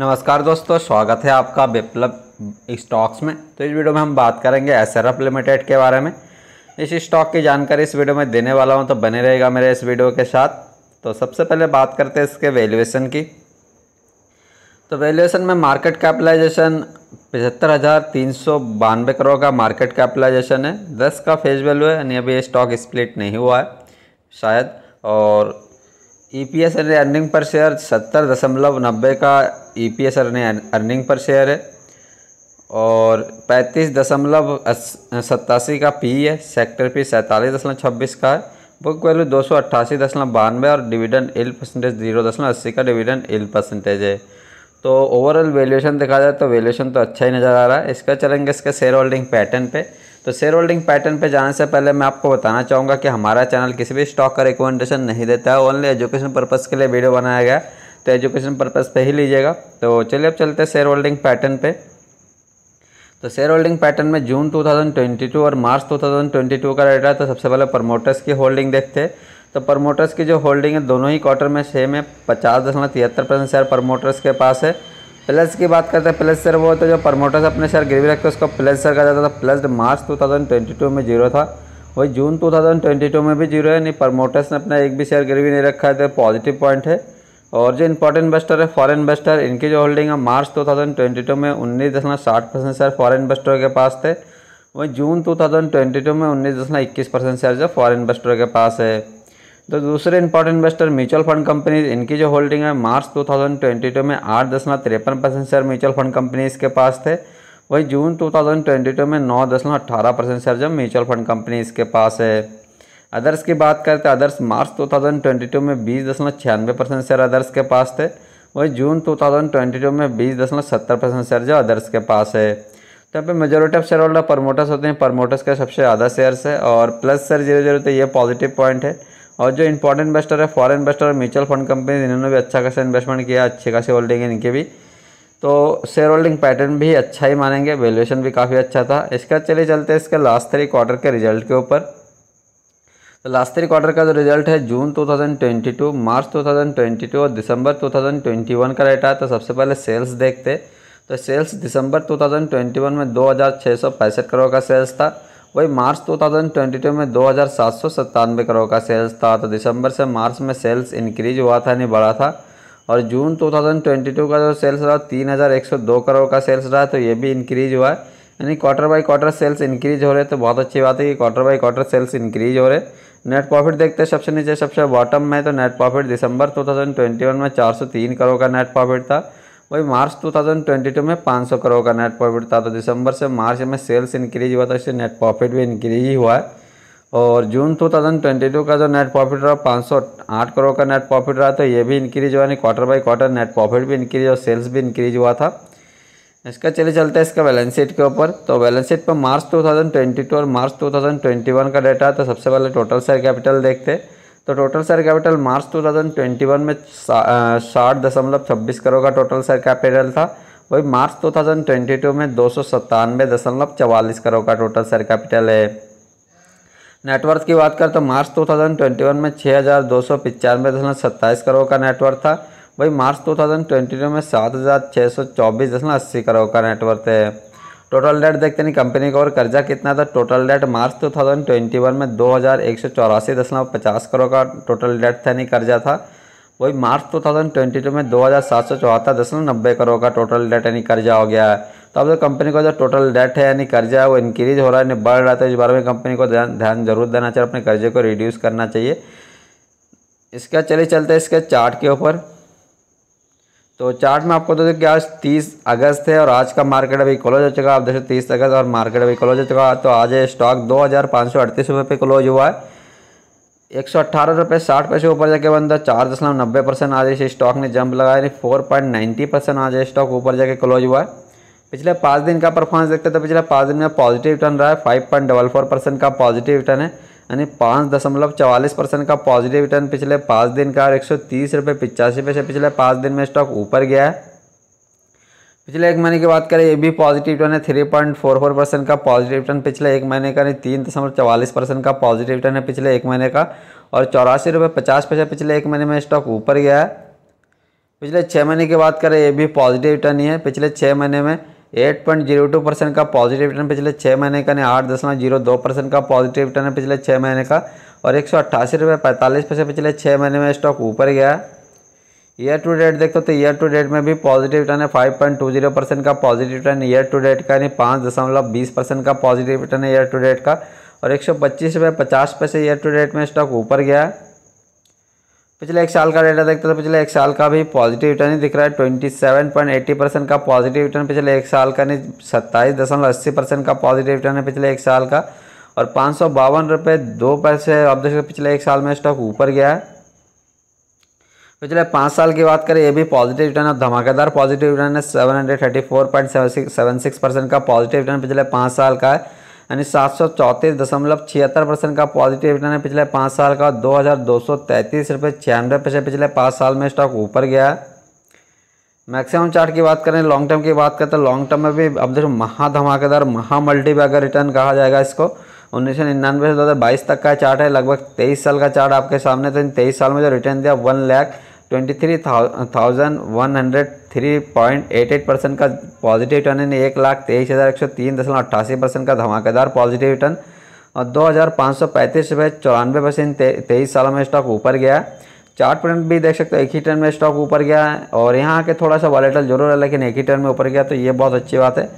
नमस्कार दोस्तों स्वागत है आपका विप्लब स्टॉक्स में तो इस वीडियो में हम बात करेंगे एस लिमिटेड के बारे में इस स्टॉक की जानकारी इस वीडियो में देने वाला हूं तो बने रहेगा मेरे इस वीडियो के साथ तो सबसे पहले बात करते हैं इसके वैल्यूएशन की तो वैल्यूएशन में मार्केट कैपिटलाइजेशन पचहत्तर हज़ार तीन सौ बानवे करोड़ का मार्केट कैपिटलाइजेशन है दस का फेज वैल्यू है यानी अभी स्टॉक स्प्लिट नहीं हुआ है शायद और EPS P earning per share सत्तर दशमलव नब्बे का ईपीएस अर्निंग पर शेयर है और पैंतीस दशमलव सत्तासी का पी है सेक्टर पी सैंतालीस दशमलव छब्बीस का है बुक वैल्यू दो सौ अट्ठासी दशमलव बानवे और डिविडेंड एल परसेंटेज जीरो दशमलव अस्सी का डिविडेंड एल परसेंटेज है तो ओवरऑल वैल्यूएशन देखा जाए तो वैल्यूएशन तो अच्छा ही नज़र आ रहा है इसका चलेंगे इसके शेयर होल्डिंग पैटर्न पे तो शेयर होल्डिंग पैटर्न पे जाने से पहले मैं आपको बताना चाहूँगा कि हमारा चैनल किसी भी स्टॉक का रिकमेंडेशन नहीं देता है ओनली एजुकेशन पर्पज़ के लिए वीडियो बनाया गया तो एजुकेशन पर्पज़ पे ही लीजिएगा तो चलिए अब चलते हैं शेयर होल्डिंग पैटर्न पे तो शेयर होल्डिंग पैटर्न में जून 2022 और मार्च 2022 का डेटा तो सबसे पहले प्रमोटर्स की होल्डिंग देखते हैं तो प्रमोटर्स की जो होल्डिंग है दोनों ही क्वार्टर में सेम है पचास दशमलव तिहत्तर परसेंट शेयर प्रमोटर्स के पास है प्लस की बात करते हैं प्लस सर वो होता तो है जो प्रमोटर्स अपने शेयर गिरवी रखते हैं उसको प्लस सर कहा जाता था प्लस मार्च 2022 में जीरो था वही जून 2022 में भी जीरो है नहीं प्रमोटर्स ने अपना एक भी शेयर गिरवी नहीं रखा है तो पॉजिटिव पॉइंट है और जो इंपॉर्टेंट इन्वेस्टर है फॉरन इन्वेस्टर इनकी जो होल्डिंग है मार्च टू में उन्नीस दशमलव साठ परसेंट शेयर फॉरन इन्वेस्टर के पास थे वहीं जून टू में उन्नीस दशमलव इक्कीस परसेंट शेयर जो फॉरन इन्वेस्टर के पास है तो दूसरे important investor mutual fund companies इनकी जो होल्डिंग है मार्च 2022 में आठ दशमलव तिरपन percent share mutual fund companies के पास थे वहीं जून 2022 में नौ दशमलव अठारह परसेंट शेयर जो म्यूचुअल फंड कंपनीज के पास है अदर्स की बात करते अदर्स मार्च 2022 में बीस दशमलव छियानवे परसेंट शेयर अदर्स के पास थे वहीं जून 2022 में बीस दशमलव सत्तर परसेंट शेयर जो अदर्स के पास है तो यहाँ पे majority of share holder promoters होते हैं प्रमोटर्स के सबसे ज़्यादा शेयर्स है और प्लस शेयर जीरो जीरो तो ये पॉजिटिव पॉइंट है और जो इंपॉर्टेंट इन्वेस्टर है foreign investor mutual fund company इन्होंने भी अच्छा खासा इन्वेस्टमेंट किया अच्छे खासी होल्डिंग है इनके भी तो शेयर होल्डिंग पैटर्न भी अच्छा ही मानेंगे वैल्यूएशन भी काफ़ी अच्छा था इसका चले चलते इसके लास्ट थ्री क्वार्टर के रिजल्ट के ऊपर तो लास्ट थ्री क्वार्टर का जो रिजल्ट है जून 2022, मार्च 2022 और दिसंबर 2021 का रेट है तो सबसे पहले सेल्स देखते तो सेल्स दिसंबर 2021 में दो करोड़ का सेल्स था वही मार्च 2022 में दो करोड़ का सेल्स था तो दिसंबर से मार्च में सेल्स इंक्रीज हुआ था नहीं बढ़ा था और जून 2022 का जो सेल्स रहा तीन करोड़ का सेल्स रहा तो ये भी इंक्रीज हुआ है यानी quarter by quarter sales increase हो रहे तो बहुत अच्छी बात है कि quarter by quarter sales increase हो रहे नेट प्रॉफिट देखते हैं सबसे नीचे सबसे बॉटम में तो नेट प्रॉफिट दिसंबर 2021 में 403 करोड़ का नेट प्रॉफिट था वही मार्च 2022 में 500 करोड़ का नेट प्रॉफिट था तो दिसंबर से मार्च में सेल्स इंक्रीज हुआ था इससे नेट प्रॉफिट भी इंक्रीज ही हुआ है और जून 2022 का जो नेट प्रॉफिट रहा 508 करोड़ का नेट प्रॉफिट रहा तो ये भी इंक्रीज हुआ नहीं quarter by quarter net profit भी इंक्रीज और सेल्स भी इंक्रीज हुआ था इसका चले चलते हैं इसका बैलेंस शीट के ऊपर तो बैलेंस शीट पर मार्च 2022 और मार्च 2021 का डेटा है तो सबसे पहले टोटल शेयर कैपिटल देखते हैं तो टोटल शेयर कैपिटल मार्च 2021 में साठ दशमलव छब्बीस करोड़ का टोटल शेयर कैपिटल था वही मार्च 2022 में दो सौ सत्तानवे दशमलव चवालीस करोड़ का टोटल शेयर कैपिटल है नेटवर्थ की बात करें तो मार्च 2021 में छः हज़ार दो सौ पचानवे दशमलव सत्ताईस करोड़ का नेटवर्थ था वही मार्च 2022 में सात हज़ार छः सौ चौबीस दशमलव अस्सी करोड़ का नेटवर्थ है टोटल डेट देखते नहीं कंपनी का और कर्जा कितना था टोटल डेट मार्च 2021 तो में दो हज़ार एक सौ चौरासी दशमलव पचास करोड़ का टोटल डेट था नहीं कर्जा था वही मार्च 2022 तो में दो हज़ार सात सौ चौहत्तर दशमलव नब्बे करोड़ का टोटल डेट यानी कर्जा हो गया है तो अब तो कंपनी का जो टोटल डेट है यानी कर्जा है वो इंक्रीज हो रहा है यानी बढ़ रहा है तो इस बारे में कंपनी को ध्यान ध्यान जरूर देना चाहिए अपने कर्जे को रिड्यूस करना चाहिए इसका चले चलते इसके चार्ट के ऊपर तो चार्ट में आपको बता तो कि आज 30 अगस्त है और आज का मार्केट अभी क्लोज हो चुका है आप देखो 30 अगस्त और मार्केट अभी क्लोज हो चुका है तो आज स्टॉक दो हज़ार पाँच सौ अड़तीस रुपये पे क्लोज हुआ है एक सौ अट्ठारह रुपये साठ पैसे ऊपर जाके है चार दशमलव नब्बे परसेंट आज इस स्टॉक ने जंप लगाया फोर पॉइंट नाइन्टी परसेंट आज स्टॉक ऊपर जाके क्लोज हुआ है पिछले पाँच दिन का परफॉर्मेंस देखते तो पिछले पाँच दिन में पॉजिटिव रिटर्न रहा है five point double four percent का पॉजिटिव रिटर्न है અને 5.44% કા પોઝિટિવ ટર્ન પિછલે 5 દિન કા ₹130.85 પિછલે 5 દિન મે સ્ટોક ઉપર ગયા છે પિછલે 1 મહિને કે વાત કરે એ ભી પોઝિટિવ ટર્ન હે 3.44% કા પોઝિટિવ ટર્ન પિછલે 1 મહિને કા 3.44% કા પોઝિટિવ ટર્ન હે પિછલે 1 મહિને કા ઓર ₹84.50 પિછલે 1 મહિને મે સ્ટોક ઉપર ગયા છે પિછલે 6 મહિને કે વાત કરે એ ભી પોઝિટિવ ટર્ન હે પિછલે 6 મહિને મે eight point zero two percent का पॉजिटिव रिटर्न पिछले छः महीने का यानी आठ दशमलव जीरो दो परसेंट का पॉजिटिव रिटर्न है पिछले छः महीने का और एक सौ अट्ठासी रुपये पैंतालीस पैसे पिछले छः महीने में स्टॉक ऊपर गया ईयर टू डेट देखो तो ईयर टू डेट में भी पॉजिटिव रिटर्न है five point two zero percent का positive return year to date का यानी पाँच दशमलव बीस परसेंट का पॉजिटिव रिटर्न है ईयर टू डेट का और एक सौ पच्चीस रुपये पचास पैसे ईयर टू डेट में स्टॉक ऊपर गया पिछले एक साल का डेटा देखते हैं तो पिछले एक साल का भी पॉजिटिव रिटर्न ही दिख रहा है twenty seven point eighty percent का पॉजिटिव रिटर्न पिछले एक साल का नहीं सत्ताईस दशमलव अस्सी परसेंट का पॉजिटिव रिटर्न है पिछले एक साल का और पाँच सौ बावन रुपये दो पैसे अब देख पिछले एक साल में स्टॉक ऊपर गया है पिछले पाँच साल की बात करें ये भी पॉजिटिव रिटर्न है धमाकेदार पॉजिटिव रिटर्न है seven hundred thirty four point seven six seven six percent का पॉजिटिव रिटर्न पिछले पाँच साल का है यानी सात सौ चौंतीस दशमलव छिहत्तर परसेंट का पॉजिटिव रिटर्न है पिछले पाँच साल का दो हज़ार दो सौ तैंतीस रुपये छियानवे पिछले पाँच साल में स्टॉक ऊपर गया मैक्सिमम चार्ट की बात करें लॉन्ग टर्म की बात करें तो लॉन्ग टर्म में भी अब देखो महाधमाकेदार महामल्टीबैगर रिटर्न कहा जाएगा इसको उन्नीस सौ निन्यानवे से दो हज़ार बाईस तक का चार्ट है लगभग तेईस साल का चार्ट आपके सामने तो इन तेईस साल में जो रिटर्न दिया वन लैख 23,103.88 परसेंट का पॉजिटिव रिटर्न यानी एक लाख तेईस हज़ार एक सौ तीन दशमलव अट्ठासी परसेंट का धमाकेदार पॉजिटिव रिटर्न और दो हज़ार पाँच सौ पैंतीस रुपये चौरानवे परसेंट तेईस सालों में स्टॉक ऊपर गया चार्ट प्रिंट भी देख सकते हो एक ही टर्न में स्टॉक ऊपर गया है और यहाँ आके थोड़ा सा वॉलेटल जरूर है लेकिन एक ही टर्न में ऊपर गया तो ये बहुत अच्छी बात है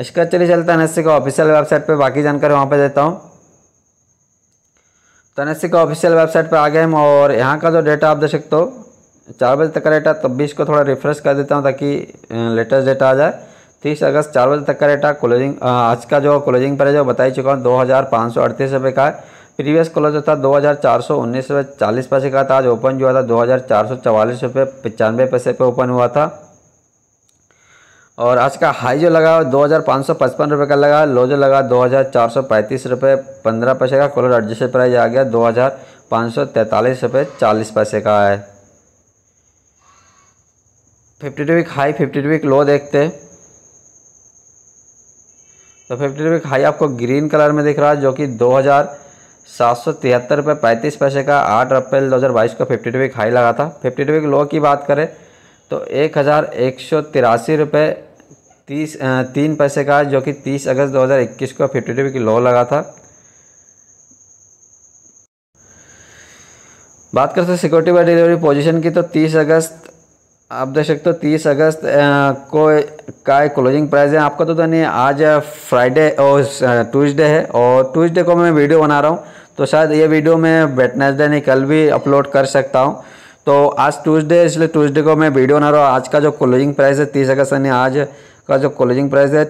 इसका चलिए चलता है एनएससी का ऑफिशियल वेबसाइट पर बाकी जानकारी वहाँ पर देता हूँ तो एनएससी का ऑफिशियल वेबसाइट पर आ गए हम और यहाँ का जो डेटा आप देख सकते हो चार बजे तक का डेटा तब भी इसको थोड़ा रिफ्रेश कर देता हूँ ताकि लेटेस्ट डेटा आ जाए तीस अगस्त चार बजे तक का डेटा क्लोजिंग आज का जो क्लोजिंग प्राइस है बता ही चुका हूँ दो हज़ार पाँच सौ अड़तीस रुपये का है प्रीवियस क्लोज था दो हज़ार चार सौ उन्नीस रुपये चालीस पैसे का था आज ओपन जो हुआ था दो हज़ार चार सौ चवालीस रुपये पचानवे पैसे पर ओपन हुआ था और आज का हाई जो लगा दो हज़ार पाँच सौ पचपन रुपये का लगा लो जो लगा दो हज़ार चार सौ पैंतीस रुपये पंद्रह पैसे का क्लोज एडजस्टेड प्राइस आ गया दो हज़ार पाँच सौ तैंतालीस रुपये चालीस पैसे का है fifty two week high fifty two week low देखते तो फिफ्टी टू वीक हाई आपको ग्रीन कलर में दिख रहा है जो कि दो हज़ार सात सौ तिहत्तर रुपये पैंतीस पैसे का आठ अप्रैल दो हज़ार बाईस को फिफ्टी टू वीक हाई लगा था फिफ्टी टू वीक लो की बात करें तो एक हज़ार एक सौ तिरासी रुपये तीस तीन पैसे का जो कि तीस अगस्त 2021 को फिफ्टी टू वीक लो लगा था बात करते हैं सिक्योरिटी बाय डिलीवरी पोजीशन की तो 30 अगस्त आप देख सकते हो तीस अगस्त को का क्लोजिंग प्राइस है आपका तो नहीं आज फ्राइडे और ट्यूसडे है और ट्यूसडे को मैं वीडियो बना रहा हूँ तो शायद ये वीडियो मैं वेटनेसडे नहीं कल भी अपलोड कर सकता हूँ तो आज ट्यूसडे इसलिए ट्यूसडे को मैं वीडियो बना रहा हूँ आज का जो क्लोजिंग प्राइस है तीस अगस्त यानी आज का जो क्लोजिंग प्राइस है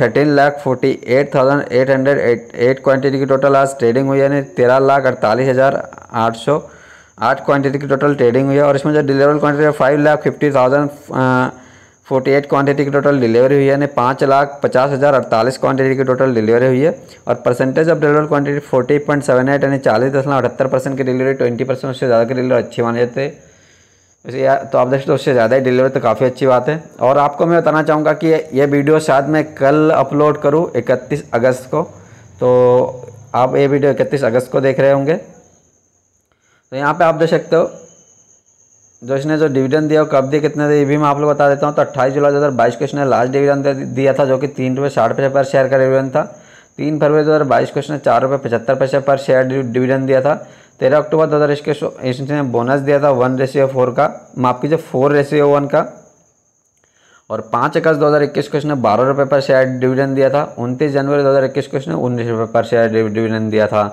thirteen lakh forty eight thousand eight hundred eight eight quantity की टोटल आज ट्रेडिंग हुई यानी तेरह लाख अड़तालीस हज़ार आठ सौ आठ क्वांटिटी की टोटल ट्रेडिंग हुई है और इसमें जो डिलीवरी क्वांटिटी है five lakh fifty thousand forty eight quantity की टोटल डिलीवरी हुई है यानी पाँच लाख पचास हज़ार अड़तालीस क्वांटिटी की टोटल डिलीवरी हुई है और percentage of delivery quantity forty point seven eight यानी चालीस दशमलव अठहत्तर परसेंट की डिलीवरी ट्वेंटी परसेंट उससे ज़्यादा की डिलीवरी अच्छी मानी जाती है या तो आप देख हो उससे ज़्यादा ही डिलीवरी तो काफ़ी अच्छी बात है और आपको मैं बताना चाहूँगा कि ये वीडियो शायद मैं कल अपलोड करूँ इकतीस अगस्त को तो आप ये वीडियो इकतीस अगस्त को देख रहे होंगे तो यहाँ पे आप देख सकते हो जो इसने जो डिविडेंड दिया कब दिया कितने दिए ये भी मैं आप लोग बता देता हूँ तो अट्ठाईस जुलाई दो हज़ार बाईस को इसने लास्ट डिविडेंड दिया था जो कि तीन रुपये साठ पैसे पर शेयर का डिविडेंड था तीन फरवरी दो हज़ार बाईस को इसने चार रुपये पचहत्तर पैसे पर शेयर डिविडेंड दिया था तेरह अक्टूबर दो हज़ार इसके इसने बोनस दिया था वन रेशियो फोर का माफ कीजिए फोर रेशियो वन का और पाँच अगस्त दो हज़ार इक्कीस को इसने बारह रुपये पर शेयर डिविडेंड दिया था उनतीस जनवरी दो हज़ार इक्कीस को इसने उन्नीस रुपये पर शेयर डिविडेंड दिया था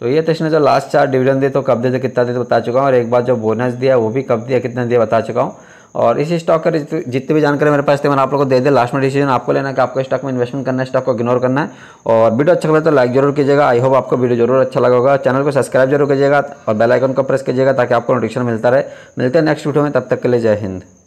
तो ये कृष्ण तो जो लास्ट चार डिविडन दिए तो कब दे तो कितना दिए तो बता चुका हूँ और एक बार जो बोनस दिया वो भी कब दिया कितना दिया बता चुका हूँ और इस स्टॉक का जितनी भी जानकारी मेरे पास थे मैंने आप लोगों को दे दे लास्ट में डिसीजन आपको लेना है कि आपको स्टॉक में इन्वेस्टमेंट करना है स्टॉक को इग्नोर करना है और वीडियो अच्छा लगे तो लाइक जरूर कीजिएगा आई होप आपको वीडियो जरूर अच्छा लगा होगा चैनल को सब्सक्राइब जरूर कीजिएगा और बेलाइकन को प्रेस कीजिएगा ताकि आपको नोटिफिकेशन मिलता रहे मिलते हैं नेक्स्ट वीडियो में तब तक के लिए जय हिंद